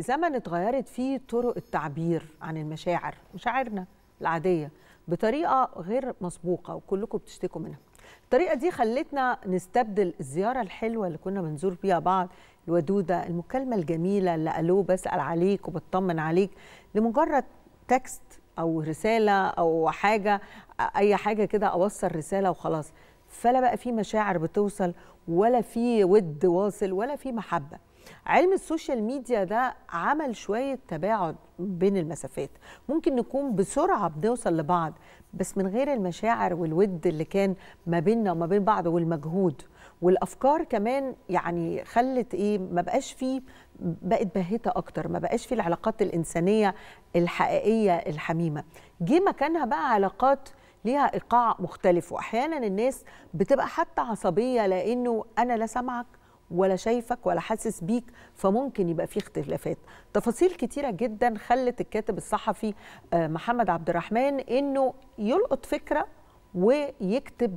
زمن اتغيرت فيه طرق التعبير عن المشاعر مشاعرنا العادية بطريقة غير مسبوقة وكلكم بتشتكوا منها الطريقة دي خلتنا نستبدل الزيارة الحلوة اللي كنا بنزور بيها بعض الودودة المكالمة الجميلة اللي ألو بسأل عليك وبطمن عليك لمجرد تكست أو رسالة أو حاجة أي حاجة كده أوصل رسالة وخلاص فلا بقى في مشاعر بتوصل ولا في ود واصل ولا في محبه علم السوشيال ميديا ده عمل شويه تباعد بين المسافات ممكن نكون بسرعه بنوصل لبعض بس من غير المشاعر والود اللي كان ما بيننا وما بين بعض والمجهود والافكار كمان يعني خلت ايه ما بقاش فيه بقت باهته اكتر ما بقاش فيه العلاقات الانسانيه الحقيقيه الحميمه جه مكانها بقى علاقات ليها ايقاع مختلف واحيانا الناس بتبقى حتى عصبيه لانه انا لا سامعك ولا شايفك ولا حاسس بيك فممكن يبقى في اختلافات تفاصيل كتيره جدا خلت الكاتب الصحفي آه، محمد عبد الرحمن انه يلقط فكره ويكتب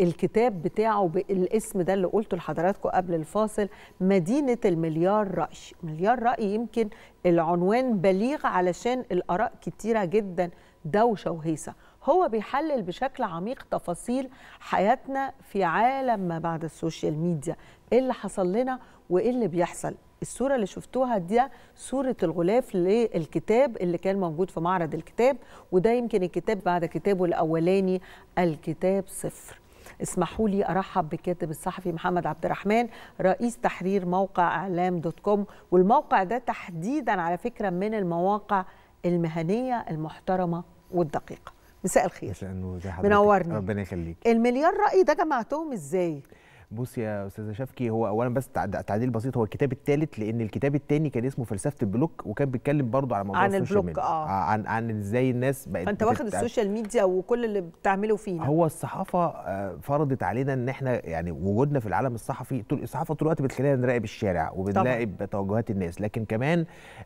الكتاب بتاعه بالاسم ده اللي قلته لحضراتكم قبل الفاصل مدينة المليار رأي مليار رأي يمكن العنوان بليغ علشان الآراء كتيرة جدا دوشه وهيصه هو بيحلل بشكل عميق تفاصيل حياتنا في عالم ما بعد السوشيال ميديا ايه اللي حصل لنا وايه اللي بيحصل الصوره اللي شفتوها دي صوره الغلاف للكتاب اللي كان موجود في معرض الكتاب وده يمكن الكتاب بعد كتابه الاولاني الكتاب صفر اسمحوا لي ارحب بالكاتب الصحفي محمد عبد الرحمن رئيس تحرير موقع اعلام دوت كوم والموقع ده تحديدا على فكره من المواقع المهنيه المحترمه والدقيقه مساء الخير مساء النور منورني ربنا يخليك المليار راي ده جمعتهم ازاي بص يا استاذه شفكي هو اولا بس تعديل بسيط هو الكتاب الثالث لان الكتاب الثاني كان اسمه فلسفه البلوك وكان بيتكلم برضه على موضوع عن السوشيال ميديا آه. عن عن ازاي الناس بقت فانت واخد السوشيال ميديا وكل اللي بتعمله فينا هو الصحافه آه، فرضت علينا ان احنا يعني وجودنا في العالم الصحفي طول الصحافه طول الوقت بتخلينا نراقب الشارع وبنراقب توجهات الناس لكن كمان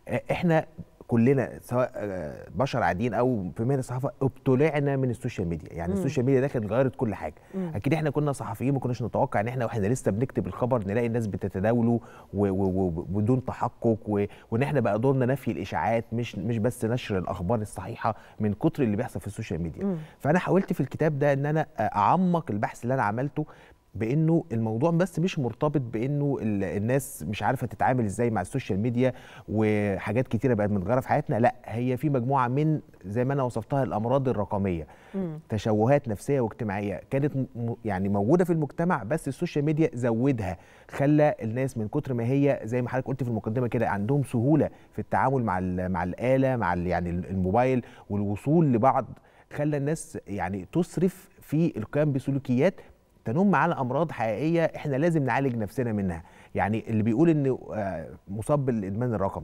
آه، احنا كلنا سواء آه، بشر عاديين او في مهنه الصحافه ابتلعنا من السوشيال ميديا يعني مم. السوشيال ميديا ده كانت غيرت كل حاجه مم. اكيد احنا كنا صحفيين ما كناش نتوقع ان احنا واحنا لسه بنكتب الخبر نلاقي الناس بتتداوله وبدون تحقق وان احنا بقى دورنا نفي الاشاعات مش مش بس نشر الاخبار الصحيحه من كتر اللي بيحصل في السوشيال ميديا مم. فانا حاولت في الكتاب ده ان انا اعمق البحث اللي انا عملته بانه الموضوع بس مش مرتبط بانه الناس مش عارفه تتعامل ازاي مع السوشيال ميديا وحاجات كتيره بقت متغيره في حياتنا لا هي في مجموعه من زي ما انا وصفتها الامراض الرقميه مم. تشوهات نفسيه واجتماعيه كانت يعني موجوده في المجتمع بس السوشيال ميديا زودها خلى الناس من كتر ما هي زي ما حضرتك قلت في المقدمه كده عندهم سهوله في التعامل مع مع الاله مع يعني الموبايل والوصول لبعض خلى الناس يعني تسرف في القيام بسلوكيات تنم على امراض حقيقيه احنا لازم نعالج نفسنا منها يعني اللي بيقول ان آه، مصاب بالادمان الرقمي